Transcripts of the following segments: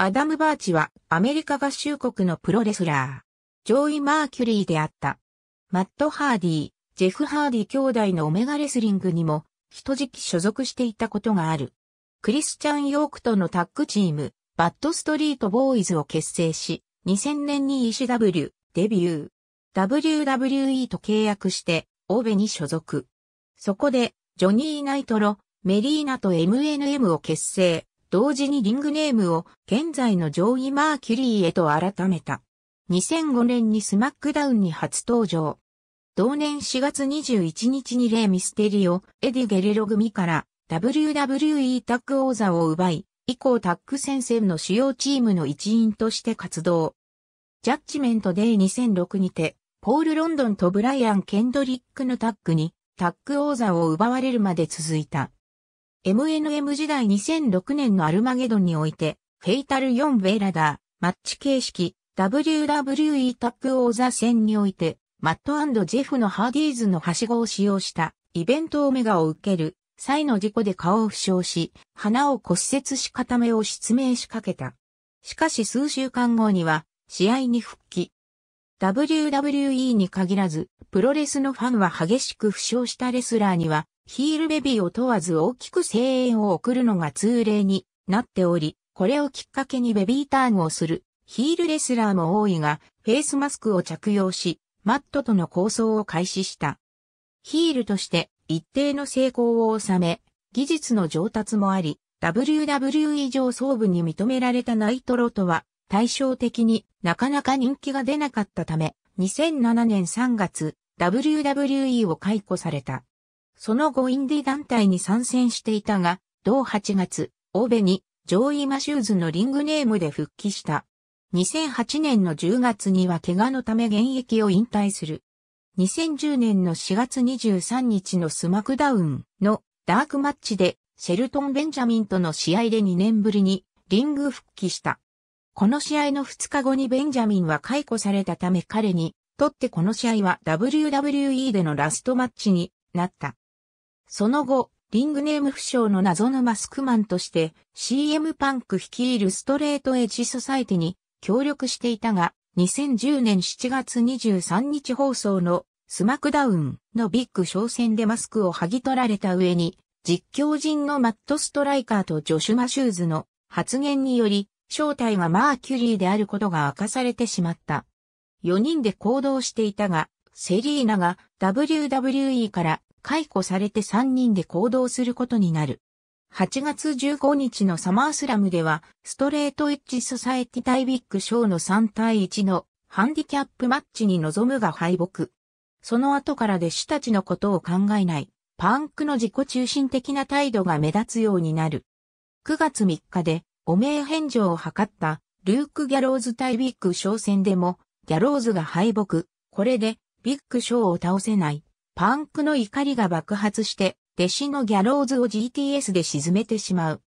アダム・バーチはアメリカ合衆国のプロレスラー。ジョイ・マーキュリーであった。マット・ハーディー、ジェフ・ハーディ兄弟のオメガレスリングにも、一時期所属していたことがある。クリスチャン・ヨークとのタッグチーム、バッド・ストリート・ボーイズを結成し、2000年に ECW、デビュー。WWE と契約して、欧米に所属。そこで、ジョニー・ナイトロ、メリーナと MNM を結成。同時にリングネームを現在の上位マーキュリーへと改めた。2005年にスマックダウンに初登場。同年4月21日にレイ・ミステリオ、エディ・ゲレロ組から WWE タッグ王座を奪い、以降タッグ戦線の主要チームの一員として活動。ジャッジメントデイ2006にて、ポール・ロンドンとブライアン・ケンドリックのタッグに、タッグ王座を奪われるまで続いた。MNM 時代2006年のアルマゲドンにおいて、フェイタル4ベラダー、マッチ形式、WWE タッグ王座戦において、マットジェフのハーディーズのはしごを使用したイベントオメガを受ける際の事故で顔を負傷し、鼻を骨折し固めを失明しかけた。しかし数週間後には試合に復帰。WWE に限らず、プロレスのファンは激しく負傷したレスラーにはヒールベビーを問わず大きく声援を送るのが通例になっており、これをきっかけにベビーターンをするヒールレスラーも多いが、フェイスマスクを着用し、マットとの構想を開始した。ヒールとして一定の成功を収め、技術の上達もあり、WWE 上層部に認められたナイトロとは対照的になかなか人気が出なかったため、2007年3月、WWE を解雇された。その後インディ団体に参戦していたが、同8月、欧米にジョーイ・マシューズのリングネームで復帰した。2008年の10月には怪我のため現役を引退する。2010年の4月23日のスマクダウンのダークマッチでシェルトン・ベンジャミンとの試合で2年ぶりにリング復帰した。この試合の2日後にベンジャミンは解雇されたため彼にとってこの試合は WWE でのラストマッチになった。その後、リングネーム不詳の謎のマスクマンとして CM パンク率いるストレートエッジソサイティに協力していたが、2010年7月23日放送のスマクダウンのビッグ商戦でマスクを剥ぎ取られた上に、実況人のマット・ストライカーとジョシュマ・シューズの発言により、正体がマーキュリーであることが明かされてしまった。4人で行動していたが、セリーナが WWE から解雇されて3人で行動することになる。8月15日のサマースラムでは、ストレートエッジソサエティ対ビッグショーの3対1のハンディキャップマッチに臨むが敗北。その後から弟子たちのことを考えない、パンクの自己中心的な態度が目立つようになる。9月3日で、汚名返上を図った、ルーク・ギャローズ対ビッグショー戦でも、ギャローズが敗北。これで、ビッグショーを倒せない。パンクの怒りが爆発して、弟子のギャローズを GTS で沈めてしまう。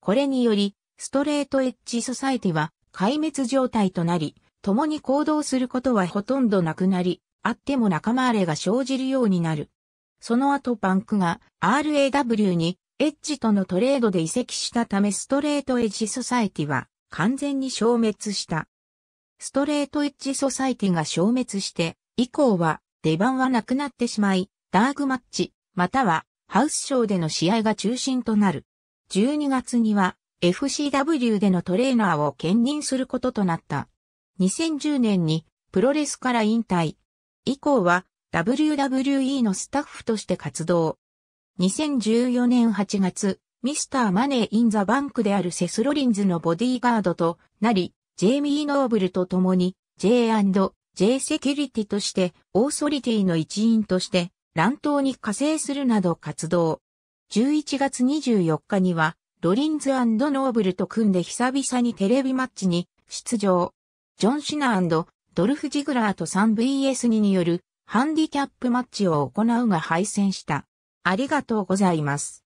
これにより、ストレートエッジソサイティは壊滅状態となり、共に行動することはほとんどなくなり、あっても仲間荒れが生じるようになる。その後パンクが RAW にエッジとのトレードで移籍したためストレートエッジソサイティは完全に消滅した。ストレートエッジソサイティが消滅して、以降は出番はなくなってしまい、ダークマッチ、またはハウスショーでの試合が中心となる。12月には FCW でのトレーナーを兼任することとなった。2010年にプロレスから引退。以降は WWE のスタッフとして活動。2014年8月、ミスターマネーインザバンクであるセスロリンズのボディーガードとなり、ジェイミー・ノーブルと共に J& J セキュリティとして、オーソリティの一員として、乱闘に加勢するなど活動。11月24日には、ロリンズノーブルと組んで久々にテレビマッチに出場。ジョン・シナドルフ・ジグラーと 3VS2 によるハンディキャップマッチを行うが敗戦した。ありがとうございます。